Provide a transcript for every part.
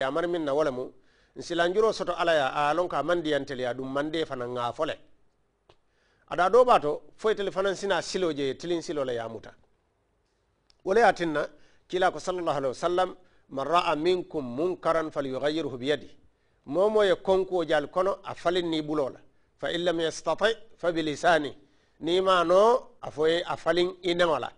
yamar min na wole mu nsilanjuro soto alaya a lon ka mandiyantele a ɗum mande fana ŋa fole aɗa ɗo ɓato foyitele fana sina silo je tilin silo la yamuta wole ya tinna kila ko salllahu alahi wa sallam man raa minkum munkaran falyugayiruhu biyadi momo ye konkuwo jal kono a falin ni ɓulo la fa in lam yestati fa bilisani nimano a foye a falin i neŋo la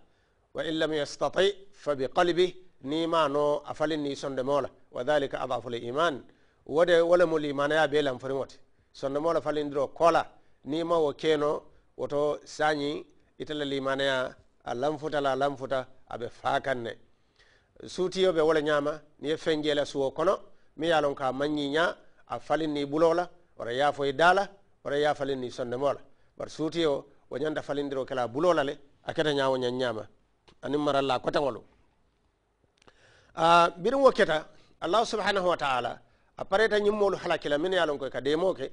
wa in lam yestati fa biqalbih nimano a falin ni sonde mola wa dhalika adhafu iman wode wala mul imanaya be lam farin wote sonde mola falin dro kola nima wo keno woto sañi itala ya a lamfuta la lamfuta abe fakanne suutiyo be wala ñama ni ye fenjela suwo kono mi ye lon ka mañiña a falin ni bulola wara yafo e dala wara ya yafalin ni sonde mola bar suutiyo wo ñanta falindiro kela bulola le a keta ñawo ñan ñama anin maralla kotaŋolu Ah, mbirin wo keta allahu subhanahu wa taala a pareta ñimmolu halaki la min ye lon koy ka demo ke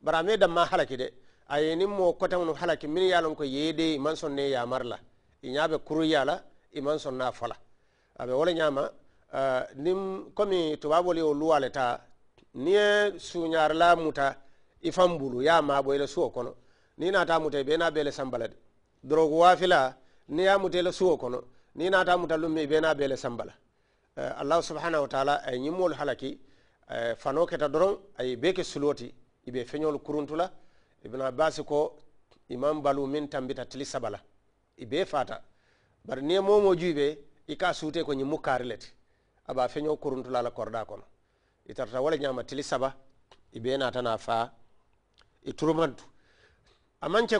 bara me damma halaki de aye nin mo kotaŋnu halaki min ye lon koy ye de i maŋ soŋ ne yamar la i ñaabe kuruya la i maŋ soŋ na fola abe wo le ñama ah, nin komi tubabolu yo luwa le ta ni ye suñar la muta i faŋ bulu ye maabo i le suwo kono ni naata muta i be na be le sambala de drogu waafila ni ye muta i le suwo kono ni naata muta lumme i be na be le sambala Eh, allahu subhanahu wa taala ay eh, ñimmolu halaki eh, fano keta doron ay beke suloti ibe feñolu kuruntula ibn abbas ko imam balu min tambita tili sabala ibe fata bari niye momo juibe i ka suute ko ñimmu kaari leti aba feño kuruntula la korda kono itarta wala ñama tili saba ibe natana fa i turumantu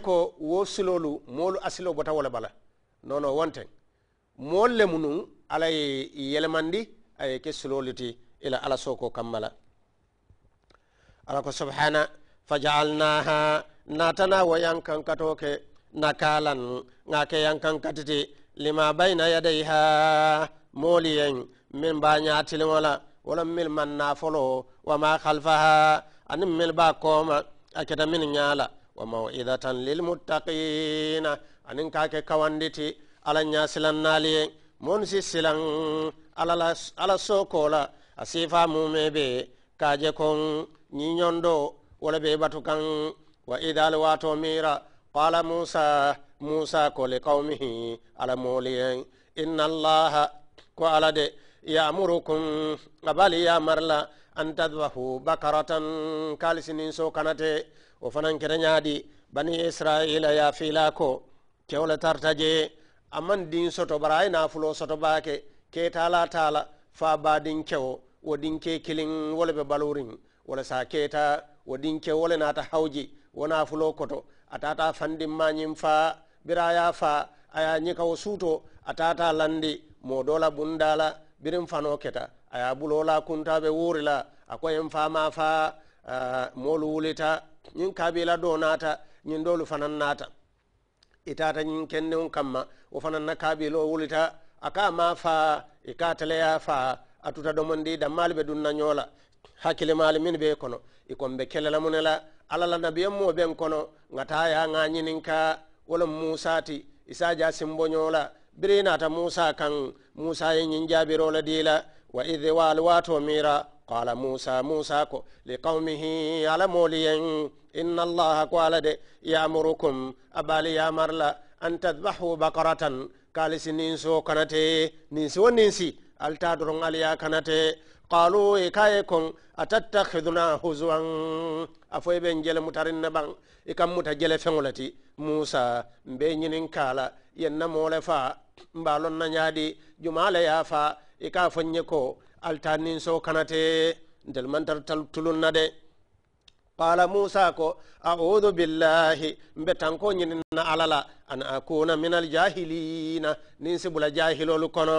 ko wo suloolu moolu asilo bota wala bala nono wonten moolu le mu alaye yelemandi aye ke sulolute ila ala soko kammala ala ko subhana fajalnaha natana wo yankankatoke nakalan ga ke yankankatiti lima bayna yadayha moliyen min bañatilola wala mil man nafolo wama halfaha anin mil ba koma a keta min ñala wa mawidatan lilmuttaqina anin kake kawanditi ala ñasilannaliyen mon si silan ala soko la a sifa mume be kaje kon ñiñondo wala be batu kan wa idal wato mira qala musa musa ko li qawmihi ala moliyen inna allaha ko ala de yamurukum a bali yamarla an tadbahu bakaratan kalisinin so kanate o fanan kere ñaadi bani israila ya fila ko kewle tartaje aman din sotobara ay nafulo sotobake ke tala tala fa badin kewo wo din ke kilin wole be balurin wala sa keta wo din ke wole nata hawji wona fulo koto atata fandin manyin fa biraya fa aya nyika wo suto atata landi modola bundala birin fano keta aya bulola kunta be wurila akoy en fa ma fa uh, molu wulita nyin kabila do nata nyin dolu fanan nata itata ñiŋ kendiŋo kamma wo fanaŋ na kaabilo wulita a ka ma faa i ka teleya faa a tuta domondi dammaalu be dunna ñoo la hakkilimaalu minnu be kono i kon be kele la mune la alla la nabiyen moo ben kono ŋa taa ye ŋa ñinin ka wo loŋ musa ti i se a je a simboñoo la biri naata musa kaŋ musa ye ñiŋ jaabiroo la dii la wa id waalu waatoo miira qala musa musa ko liqaumihi alamoliyen inna allaha ko ala de yamurukum abali yamarla an tadbahu bakaratan kalisi ninso kanate ninsi wo ninsi alta doron aliya kanate qalu i e kaye kon atattahiduna huzuwan a fo ɓen e jele mutarin na ɓan i kam muta jele feŋolati musa mbe ñinin kala yenna mole fa mbalon na ñaadi jumale ya fa i e ka fonñe ko altanin so kanate ndelmantar tulun na de qala musa ko a'udhu billahi mbe tanko nyinna alala an akuna min aljahilina nin sibula jahilol kono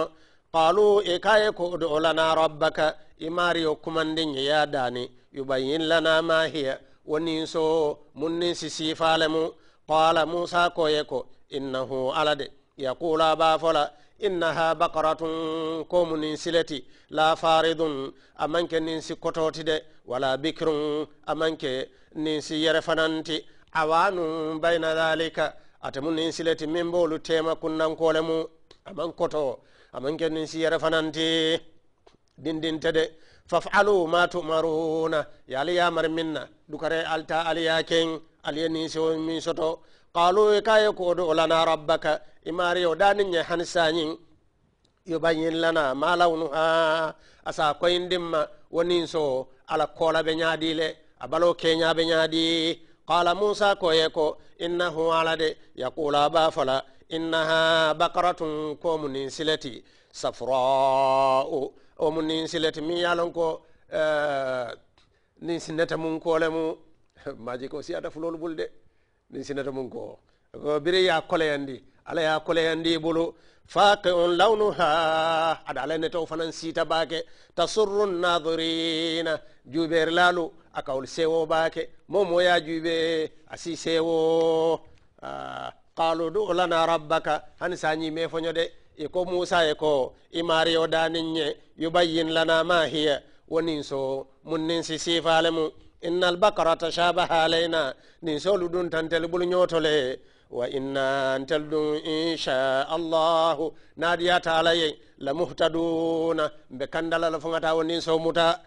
qalu e kaye ko do lana rabbaka imari o kumande nyaya dani yubayyin lana ma hiya woni so munni sisifalemu qala musa ko ye ko innahu alade yaqula ba fola innaha bakaratun komu nin sileti la faridun a manke nin si kototi de wala bikirun a manke nin si yere fananti awanun bayna dhalika atemu nin sileti min boolu tema kunnankole mu aman koto amanke nin si yere fananti dindinte de fafalu ma tumaruna yaali yamari min na dukare alta aliya keng aliye nin si min soto qalu e ka ye koodu o lana rabbaka i maari o daaninñe hani saañin yobañin lana maalawnu ha a sa koyindin ma wonin so ala koola be ñaadi le a baloo keñaabe ñaadi qala musa ko ye ko innahu ala de yaqula ba fola innaha bakaratun ko mu nin sileti safrau o mu nin sileti min yalon ko nin sinnete mun koole mu maji ko si ata fulol bul de min sinata mum ko ko biri ya koleyandi ala ya koleyandi bolo faqi on lawnu ha aɗa alane taw fanan siita baake tasurru nadorina juuɓeer laalu a kawol sewo baake momo ya juuɓe asi sewo ah, qalu du lana rabbaka hani sa ñime foño de e ko moussa e ko i mario danin ñe yubayin lana ma hiya wonin so mun nin si sifaale mu inna albakara tashabaha alayna nin soolu ɗum tantelɓol ñootole wa inna antel ɗum insha allahu naadi yata alaye la muhtaduna mbe kandalal fogata o nin somuta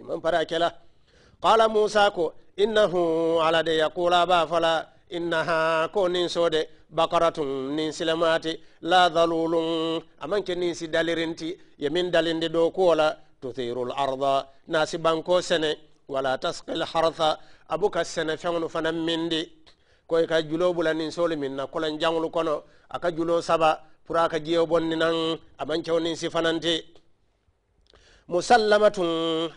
imam para kela qala musa ko innahu ala de yaqula ba fala innaha ko nin soode bakaratum nin silamaati la dalulum aman ke nin si dalirinti yemin dalindi ɗo kuwola tuthiru l arda naa si banko sene wala tasqi l harha a buka senefeŋolu fanaŋ mindi ko i ka julo bula ninsoolu min na kolan jaŋolu kono a ka julo saba pour a ka jiyo bondi naŋ a mancewo ninsi fananti musallamatun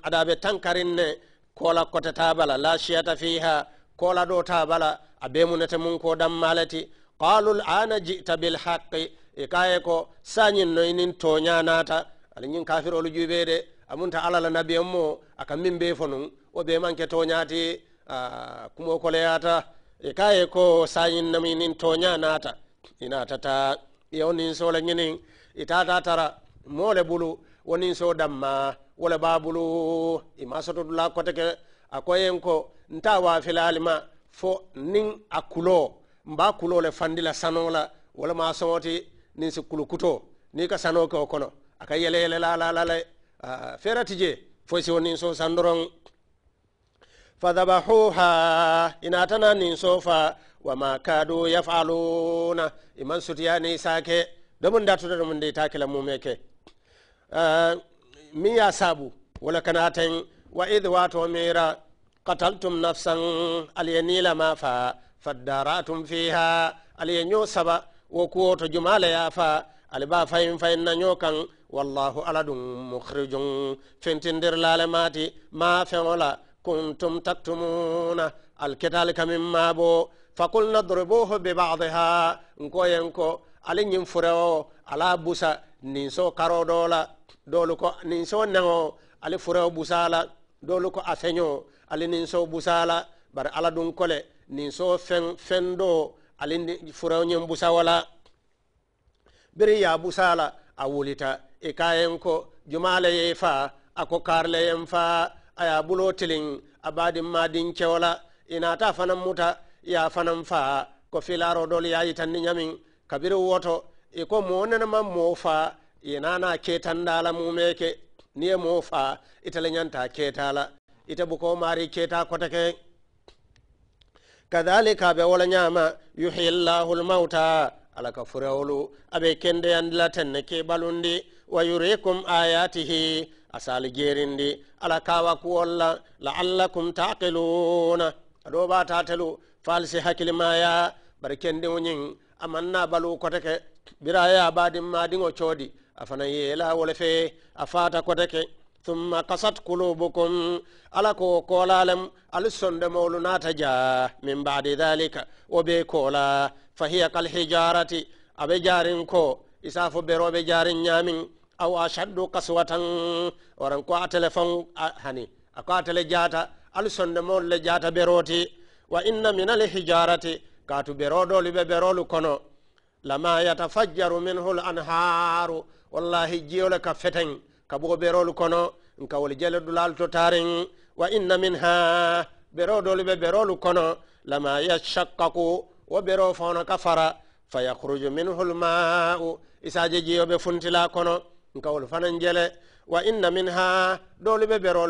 ada be tankariŋ ne koola koteta bala la siyata fiha koola do ta bala a be munete mun ko dammale ti qalu l ana jita bilhaqi i ka ye ko sañin noyinin toña naata aliñiŋ kafirolu juɓee de amunta ala la nabiyen mo aka min be fo nun wo be manke toñaati uh, kumo koleyata e ka ye ko sayin nami nin toña naata inatata yewo nin sole ñinin itata tara mole bulu wonin so damma wala ba bulu ima la ko te ke akoyen ko nta wa filalima fo nin akulo mba kulo le fandila sano la wala ma sonti nin se kulukuto ni ka sanoko ke o kono aka yele yele la la la, la ferati je foy si wonin so sandoron fadabahuha inatana nin sofa wama kadu yafaluna iman sutiyani sake domin datuda domin da ita kila mumeke min ya sabu wala kana tan wa idh wato mira qataltum nafsan alyanila ma fa faddaratum fiha alyanyo saba wo kuwoto jumala ya fa aliba fayin fayin na nyokan wallahu aladun dun mukhrijun fentindir lale mati ma fenola kuntum taktumuna alkital kamin mabo fakul nadribuhu bi ba'dha nko yenko ali ñin furewo ala busa ninso karo dola la dolu ko ninso naŋo ali furewo busala dolu ko a ali ninso busala bar aladun kole ninso feŋ feŋ do ali furewo ñin busa wala beri ya busala a wulita i e kayen ko jumala ye fa a ko karle yen fa a ya bulo tilin a badin madin kewola i nata fanan muta ya fanan fa ko filaro dol ya yitanni ñamin kabiri woto i e ko mo nenaman mo fa i nana ketandala mumeke ni ye mo fa itele ñanta ketala ite buko mari keta koteke kadhalika be wala ñama yuhi llahu lmauta ala ka furewolu aɓe kendeyandilaten ne keɓalundi wa yurikum ayatihi asali jerindi ala kawa kuwolla laallakum taqiluna aɗoɓa tatelu falsi hakkilemaya bare kende oñin amanna balu koteke bira ya badin madiŋo coodi afana yela wole fe a fata koteke thumma kasat kulubukum ala ko kolalem alu sondemolu nata ja min badi dhalika wo ɓe kola fa hiya kal hijarati aɓe jarin ko isa fo ɓeroɓe jarin ñamin aw achaddu kaswatan waran ko a téléphone hani ako a télé jata al sonde mol le jata ɓeroti wa inna min al hijarati katu ɓeroɗoli ɓe ɓerolu kono lama yatafajjaru minhu l anharu wallahi jiyole ka feten kabo ɓerolu kono nkawol jele ɗulal to tarin wa inna min ha ɓeroɗoli ɓe ɓerolu kono lama yashakkaku wo ɓero fono ka fara fa yahruju minhul maau isaji jeyoɓe funtila kono nkawol fanan jele wa inna min ha ɗoluɓe ɓerol